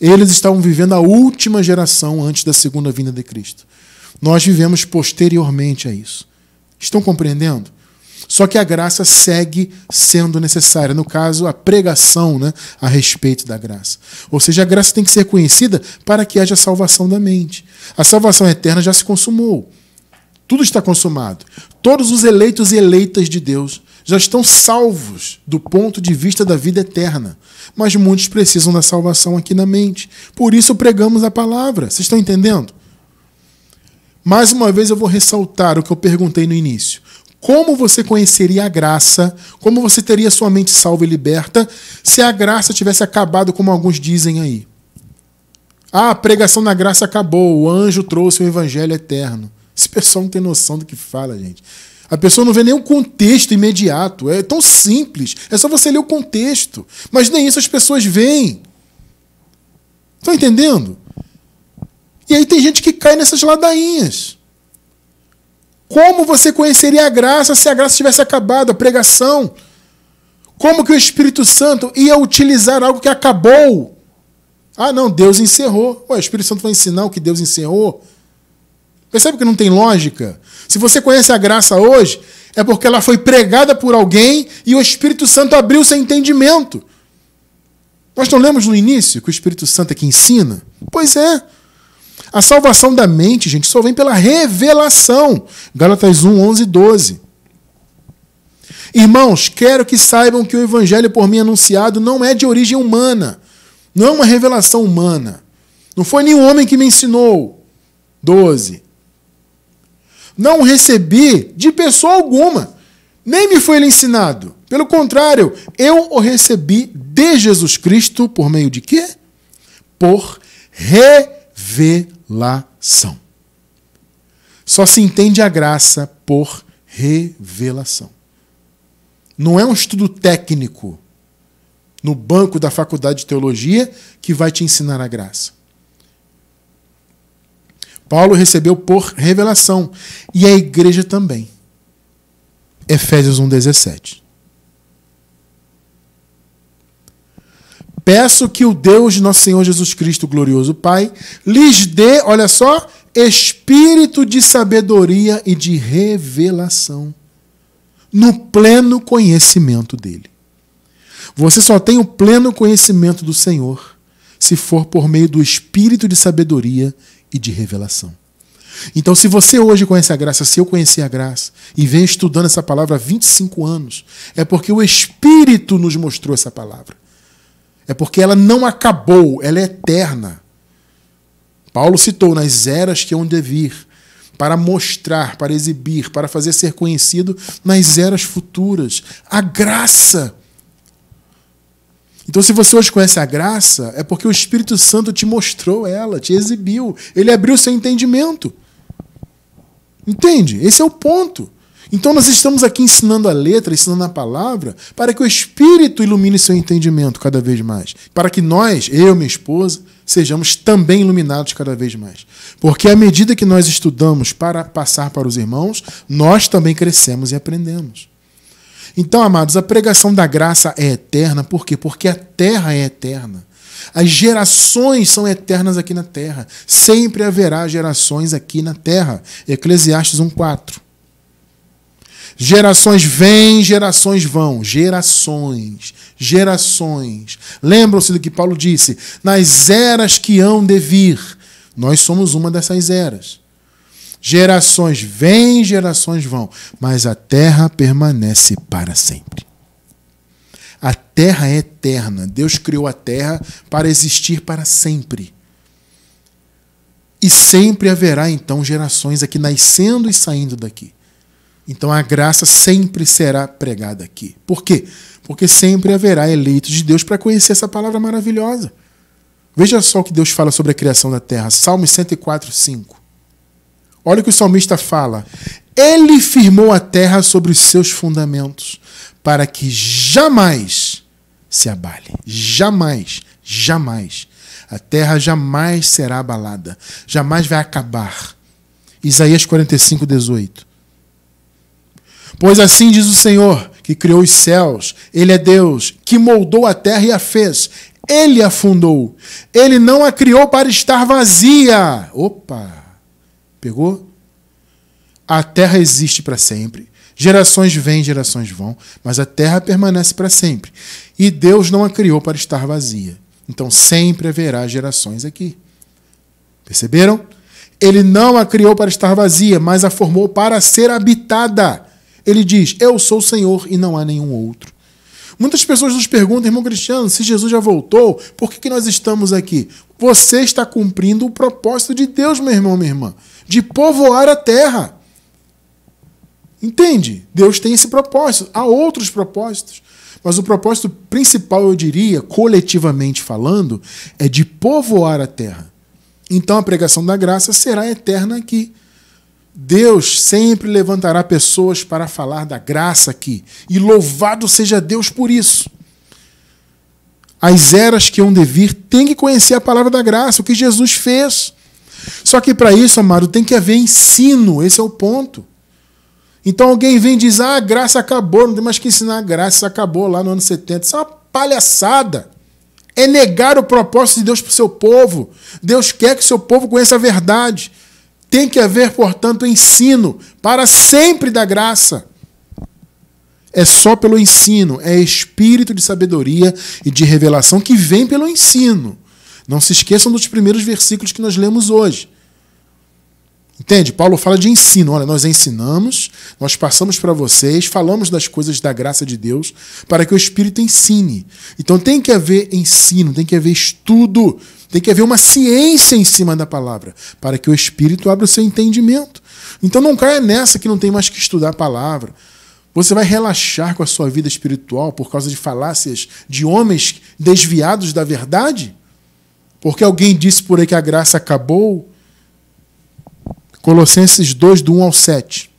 Eles estavam vivendo a última geração antes da segunda vinda de Cristo. Nós vivemos posteriormente a isso. Estão compreendendo? Só que a graça segue sendo necessária. No caso, a pregação né, a respeito da graça. Ou seja, a graça tem que ser conhecida para que haja salvação da mente. A salvação eterna já se consumou. Tudo está consumado. Todos os eleitos e eleitas de Deus já estão salvos do ponto de vista da vida eterna. Mas muitos precisam da salvação aqui na mente. Por isso pregamos a palavra. Vocês estão entendendo? Mais uma vez eu vou ressaltar o que eu perguntei no início. Como você conheceria a graça? Como você teria sua mente salva e liberta se a graça tivesse acabado, como alguns dizem aí? Ah, a pregação da graça acabou, o anjo trouxe o evangelho eterno. Esse pessoal não tem noção do que fala, gente. A pessoa não vê nem o contexto imediato. É tão simples. É só você ler o contexto. Mas nem isso as pessoas veem. Estão entendendo? E aí tem gente que cai nessas ladainhas. Como você conheceria a graça se a graça tivesse acabado, a pregação? Como que o Espírito Santo ia utilizar algo que acabou? Ah, não, Deus encerrou. Ué, o Espírito Santo vai ensinar o que Deus encerrou? Percebe que não tem lógica? Se você conhece a graça hoje, é porque ela foi pregada por alguém e o Espírito Santo abriu seu entendimento. Nós não lemos no início que o Espírito Santo é que ensina? Pois é. A salvação da mente, gente, só vem pela revelação. Gálatas 1, 11 12. Irmãos, quero que saibam que o evangelho por mim anunciado não é de origem humana. Não é uma revelação humana. Não foi nenhum homem que me ensinou. 12 não recebi de pessoa alguma, nem me foi ensinado. Pelo contrário, eu o recebi de Jesus Cristo por meio de quê? Por revelação. Só se entende a graça por revelação. Não é um estudo técnico no banco da faculdade de teologia que vai te ensinar a graça. Paulo recebeu por revelação e a igreja também. Efésios 1:17. Peço que o Deus nosso Senhor Jesus Cristo, glorioso Pai, lhes dê, olha só, espírito de sabedoria e de revelação no pleno conhecimento dele. Você só tem o pleno conhecimento do Senhor se for por meio do espírito de sabedoria e de revelação. Então, se você hoje conhece a graça, se eu conheci a graça e venho estudando essa palavra há 25 anos, é porque o Espírito nos mostrou essa palavra. É porque ela não acabou, ela é eterna. Paulo citou nas eras que onde vir, para mostrar, para exibir, para fazer ser conhecido nas eras futuras. A graça então, se você hoje conhece a graça, é porque o Espírito Santo te mostrou ela, te exibiu, ele abriu seu entendimento. Entende? Esse é o ponto. Então, nós estamos aqui ensinando a letra, ensinando a palavra, para que o Espírito ilumine seu entendimento cada vez mais. Para que nós, eu, minha esposa, sejamos também iluminados cada vez mais. Porque à medida que nós estudamos para passar para os irmãos, nós também crescemos e aprendemos. Então, amados, a pregação da graça é eterna, por quê? Porque a terra é eterna. As gerações são eternas aqui na terra. Sempre haverá gerações aqui na terra. Eclesiastes 1,4. Gerações vêm, gerações vão. Gerações, gerações. Lembram-se do que Paulo disse? Nas eras que hão de vir. Nós somos uma dessas eras. Gerações vêm, gerações vão, mas a terra permanece para sempre. A terra é eterna. Deus criou a terra para existir para sempre. E sempre haverá então gerações aqui nascendo e saindo daqui. Então a graça sempre será pregada aqui. Por quê? Porque sempre haverá eleitos de Deus para conhecer essa palavra maravilhosa. Veja só o que Deus fala sobre a criação da terra. Salmos 104, 5. Olha o que o salmista fala. Ele firmou a terra sobre os seus fundamentos, para que jamais se abale. Jamais, jamais. A terra jamais será abalada, jamais vai acabar. Isaías 45, 18. Pois assim diz o Senhor, que criou os céus, Ele é Deus, que moldou a terra e a fez, Ele a fundou, Ele não a criou para estar vazia. Opa! Pegou? A terra existe para sempre. Gerações vêm, gerações vão, mas a terra permanece para sempre. E Deus não a criou para estar vazia. Então sempre haverá gerações aqui. Perceberam? Ele não a criou para estar vazia, mas a formou para ser habitada. Ele diz: Eu sou o Senhor e não há nenhum outro. Muitas pessoas nos perguntam, irmão Cristiano, se Jesus já voltou, por que, que nós estamos aqui? Você está cumprindo o propósito de Deus, meu irmão, minha irmã de povoar a terra. Entende? Deus tem esse propósito. Há outros propósitos. Mas o propósito principal, eu diria, coletivamente falando, é de povoar a terra. Então a pregação da graça será eterna aqui. Deus sempre levantará pessoas para falar da graça aqui. E louvado seja Deus por isso. As eras que hão de vir têm que conhecer a palavra da graça, o que Jesus fez. Só que para isso, amado, tem que haver ensino, esse é o ponto. Então alguém vem e diz: ah, a graça acabou, não tem mais que ensinar a graça, acabou lá no ano 70. Isso é uma palhaçada. É negar o propósito de Deus para o seu povo. Deus quer que o seu povo conheça a verdade. Tem que haver, portanto, ensino para sempre da graça. É só pelo ensino, é espírito de sabedoria e de revelação que vem pelo ensino. Não se esqueçam dos primeiros versículos que nós lemos hoje. Entende? Paulo fala de ensino. Olha, nós ensinamos, nós passamos para vocês, falamos das coisas da graça de Deus, para que o Espírito ensine. Então tem que haver ensino, tem que haver estudo, tem que haver uma ciência em cima da palavra, para que o Espírito abra o seu entendimento. Então não caia nessa que não tem mais que estudar a palavra. Você vai relaxar com a sua vida espiritual por causa de falácias de homens desviados da verdade? Porque alguém disse por aí que a graça acabou. Colossenses 2, do 1 ao 7.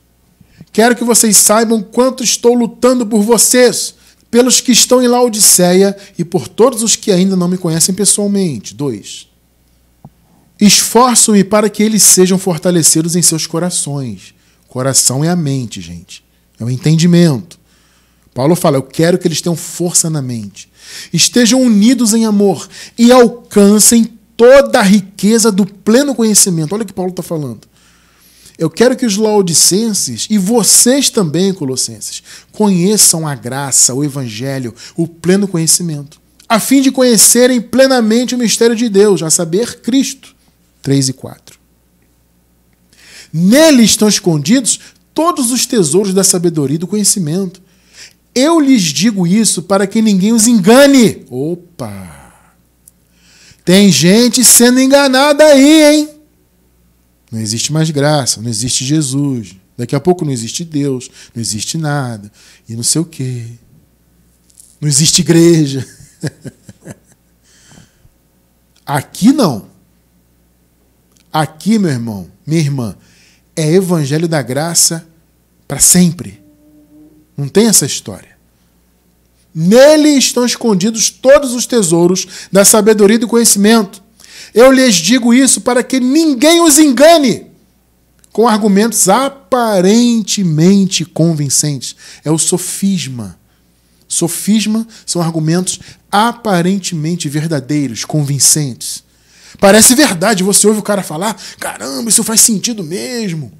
Quero que vocês saibam quanto estou lutando por vocês, pelos que estão em Laodiceia e por todos os que ainda não me conhecem pessoalmente. 2. Esforço-me para que eles sejam fortalecidos em seus corações. Coração é a mente, gente. É o entendimento. Paulo fala: Eu quero que eles tenham força na mente. Estejam unidos em amor e alcancem toda a riqueza do pleno conhecimento. Olha o que Paulo está falando. Eu quero que os laodicenses e vocês também, colossenses, conheçam a graça, o evangelho, o pleno conhecimento, a fim de conhecerem plenamente o mistério de Deus, a saber, Cristo. 3 e 4. Nele estão escondidos todos os tesouros da sabedoria e do conhecimento. Eu lhes digo isso para que ninguém os engane. Opa! Tem gente sendo enganada aí, hein? Não existe mais graça, não existe Jesus. Daqui a pouco não existe Deus, não existe nada, e não sei o quê. Não existe igreja. (laughs) Aqui não. Aqui, meu irmão, minha irmã, é evangelho da graça para sempre. Não tem essa história. Nele estão escondidos todos os tesouros da sabedoria e do conhecimento. Eu lhes digo isso para que ninguém os engane com argumentos aparentemente convincentes. É o sofisma. Sofisma são argumentos aparentemente verdadeiros, convincentes. Parece verdade, você ouve o cara falar: caramba, isso faz sentido mesmo.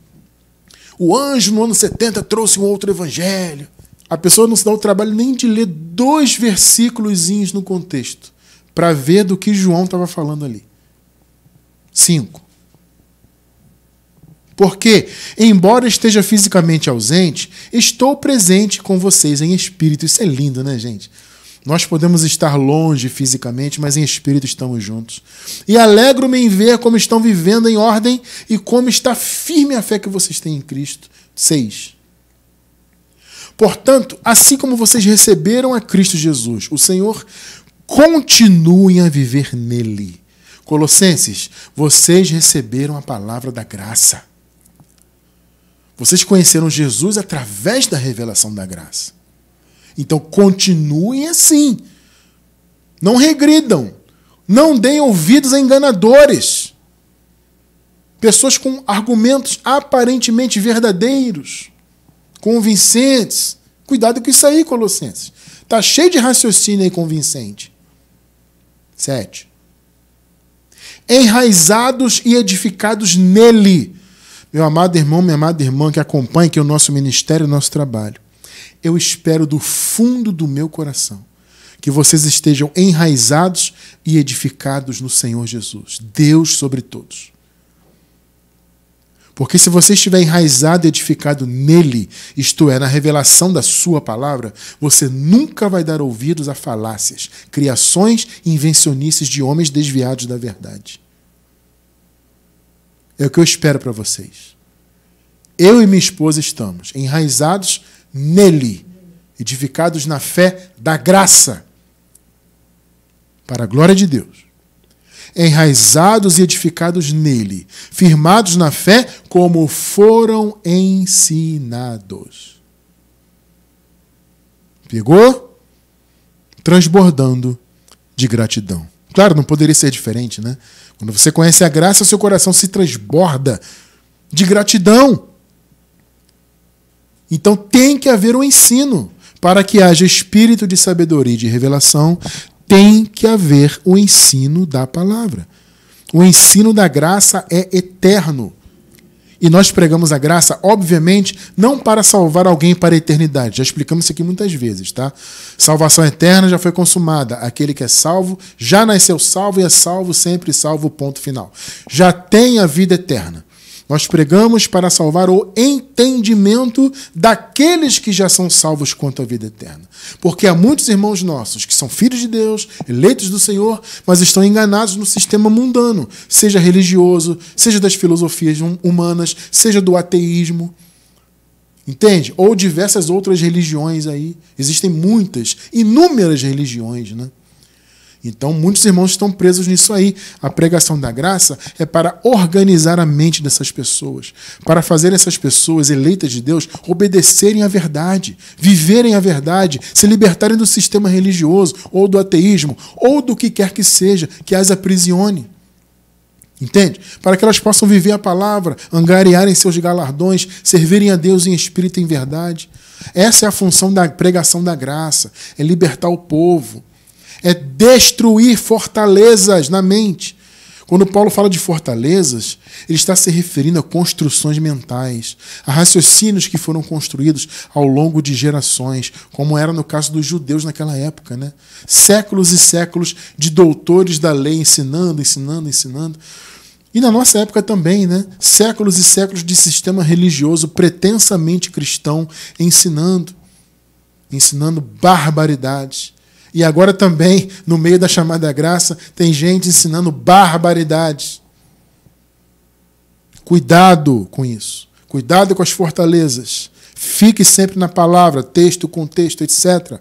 O anjo no ano 70 trouxe um outro evangelho. A pessoa não se dá o trabalho nem de ler dois versículos no contexto para ver do que João estava falando ali. Cinco. Porque, embora esteja fisicamente ausente, estou presente com vocês em espírito. Isso é lindo, né, gente? Nós podemos estar longe fisicamente, mas em espírito estamos juntos. E alegro-me em ver como estão vivendo em ordem e como está firme a fé que vocês têm em Cristo. 6. Portanto, assim como vocês receberam a Cristo Jesus, o Senhor, continuem a viver nele. Colossenses, vocês receberam a palavra da graça. Vocês conheceram Jesus através da revelação da graça. Então continuem assim. Não regridam. Não deem ouvidos a enganadores. Pessoas com argumentos aparentemente verdadeiros, convincentes. Cuidado com isso aí, Colossenses. Tá cheio de raciocínio aí convincente. 7. Enraizados e edificados nele. Meu amado irmão, minha amada irmã que acompanha aqui o nosso ministério, o nosso trabalho eu espero do fundo do meu coração que vocês estejam enraizados e edificados no Senhor Jesus, Deus sobre todos. Porque se você estiver enraizado e edificado nele, isto é, na revelação da sua palavra, você nunca vai dar ouvidos a falácias, criações e invencionices de homens desviados da verdade. É o que eu espero para vocês. Eu e minha esposa estamos enraizados nele, edificados na fé da graça, para a glória de Deus. Enraizados e edificados nele, firmados na fé como foram ensinados. Pegou? Transbordando de gratidão. Claro, não poderia ser diferente, né? Quando você conhece a graça, seu coração se transborda de gratidão. Então tem que haver um ensino. Para que haja espírito de sabedoria e de revelação, tem que haver o ensino da palavra. O ensino da graça é eterno. E nós pregamos a graça, obviamente, não para salvar alguém para a eternidade. Já explicamos isso aqui muitas vezes, tá? Salvação eterna já foi consumada. Aquele que é salvo já nasceu salvo e é salvo sempre, salvo, ponto final. Já tem a vida eterna. Nós pregamos para salvar o entendimento daqueles que já são salvos quanto à vida eterna. Porque há muitos irmãos nossos que são filhos de Deus, eleitos do Senhor, mas estão enganados no sistema mundano, seja religioso, seja das filosofias hum, humanas, seja do ateísmo. Entende? Ou diversas outras religiões aí. Existem muitas, inúmeras religiões, né? Então, muitos irmãos estão presos nisso aí. A pregação da graça é para organizar a mente dessas pessoas, para fazer essas pessoas eleitas de Deus obedecerem à verdade, viverem a verdade, se libertarem do sistema religioso ou do ateísmo ou do que quer que seja que as aprisione. Entende? Para que elas possam viver a palavra, angariarem seus galardões, servirem a Deus em espírito e em verdade. Essa é a função da pregação da graça, é libertar o povo é destruir fortalezas na mente. Quando Paulo fala de fortalezas, ele está se referindo a construções mentais, a raciocínios que foram construídos ao longo de gerações, como era no caso dos judeus naquela época. Né? Séculos e séculos de doutores da lei ensinando, ensinando, ensinando. E na nossa época também, né? séculos e séculos de sistema religioso pretensamente cristão ensinando, ensinando barbaridades e agora também, no meio da chamada graça, tem gente ensinando barbaridades. Cuidado com isso. Cuidado com as fortalezas. Fique sempre na palavra, texto, contexto, etc.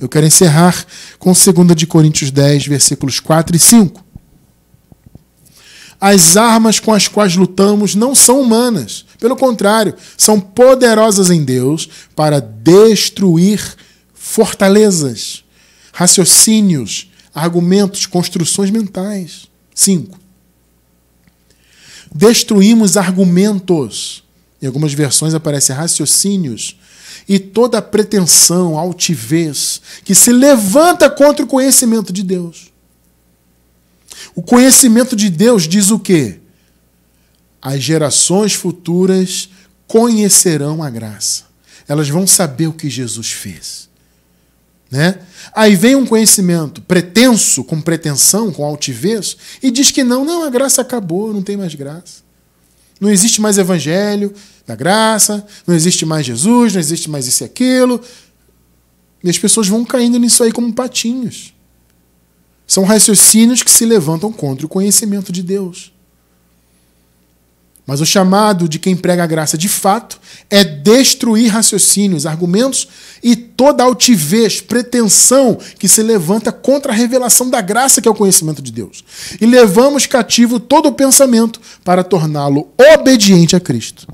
Eu quero encerrar com 2 de Coríntios 10, versículos 4 e 5. As armas com as quais lutamos não são humanas, pelo contrário, são poderosas em Deus para destruir fortalezas raciocínios, argumentos, construções mentais. Cinco. Destruímos argumentos. Em algumas versões aparece raciocínios e toda pretensão, altivez que se levanta contra o conhecimento de Deus. O conhecimento de Deus diz o quê? As gerações futuras conhecerão a graça. Elas vão saber o que Jesus fez. Né? Aí vem um conhecimento pretenso, com pretensão, com altivez, e diz que não, não, a graça acabou, não tem mais graça. Não existe mais evangelho da graça, não existe mais Jesus, não existe mais isso e aquilo. E as pessoas vão caindo nisso aí como patinhos. São raciocínios que se levantam contra o conhecimento de Deus. Mas o chamado de quem prega a graça de fato é destruir raciocínios, argumentos e toda altivez, pretensão que se levanta contra a revelação da graça que é o conhecimento de Deus. E levamos cativo todo o pensamento para torná-lo obediente a Cristo.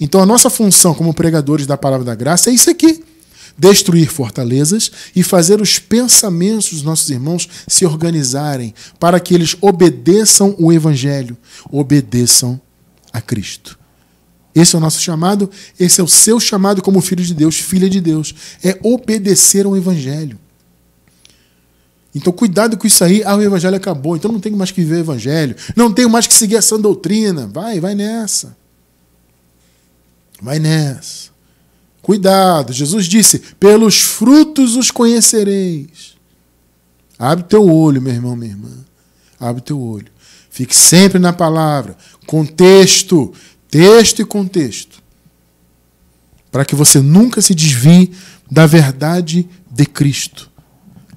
Então a nossa função como pregadores da palavra da graça é isso aqui: destruir fortalezas e fazer os pensamentos dos nossos irmãos se organizarem para que eles obedeçam o evangelho, obedeçam a Cristo. Esse é o nosso chamado, esse é o seu chamado como filho de Deus, filha de Deus. É obedecer ao Evangelho. Então, cuidado com isso aí. Ah, o Evangelho acabou, então não tenho mais que viver o Evangelho, não tenho mais que seguir essa doutrina. Vai, vai nessa. Vai nessa. Cuidado, Jesus disse: pelos frutos os conhecereis. Abre teu olho, meu irmão, minha irmã. Abre teu olho. Fique sempre na palavra. Contexto, texto e contexto. Para que você nunca se desvie da verdade de Cristo.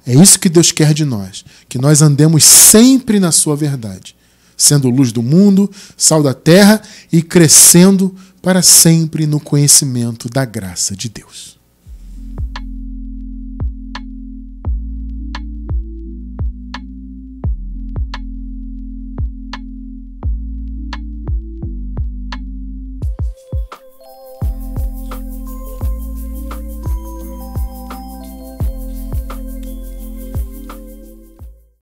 É isso que Deus quer de nós, que nós andemos sempre na sua verdade, sendo luz do mundo, sal da terra e crescendo para sempre no conhecimento da graça de Deus.